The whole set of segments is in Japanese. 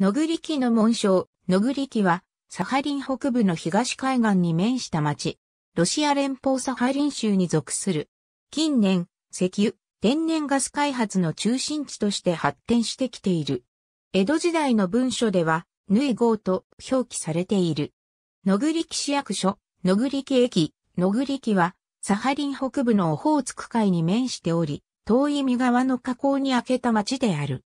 野栗木の紋章、野栗木は、サハリン北部の東海岸に面した町、ロシア連邦サハリン州に属する。近年、石油、天然ガス開発の中心地として発展してきている。江戸時代の文書では、ヌイ号と表記されている。野栗木市役所、野栗木駅、野栗木は、サハリン北部のオホーツク海に面しており、遠い身側の河口に開けた町である。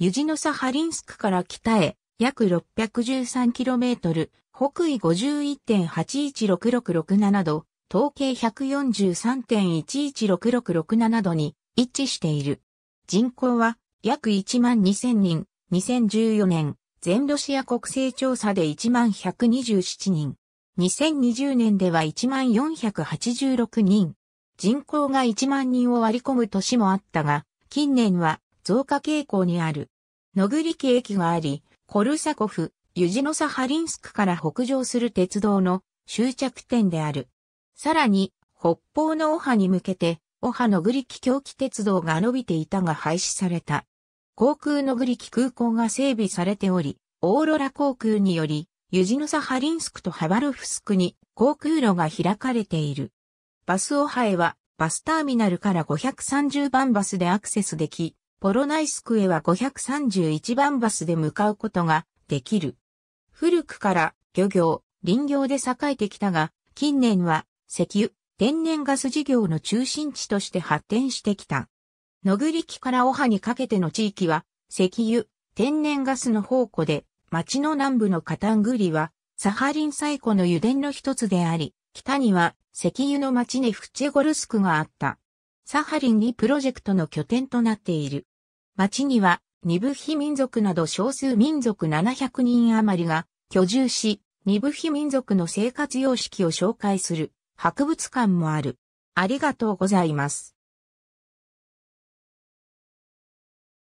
ユジノサハリンスクから北へ、約 613km、北緯51.816667度、統計143.116667度に一致している。人口は約1万2000人、2014年、全ロシア国勢調査で1万127人。2020年では1万486人。人口が1万人を割り込む年もあったが、近年は増加傾向にある。野栗木駅があり、コルサコフ、ユジノサハリンスクから北上する鉄道の終着点である。さらに、北方のオハに向けて、オハ野栗木狂気鉄道が伸びていたが廃止された。航空野栗木空港が整備されており、オーロラ航空により、ユジノサハリンスクとハバロフスクに航空路が開かれている。バスオハエはバスターミナルから530番バスでアクセスでき、ポロナイスクへは531番バスで向かうことができる。古くから漁業、林業で栄えてきたが、近年は石油、天然ガス事業の中心地として発展してきた。野栗木からオハにかけての地域は、石油、天然ガスの宝庫で、町の南部のカタングリは、サハリン最古の油田の一つであり、北には石油の町ネフチェゴルスクがあった。サハリンにプロジェクトの拠点となっている。町には、二部非民族など少数民族700人余りが居住し、二部非民族の生活様式を紹介する博物館もある。ありがとうございます。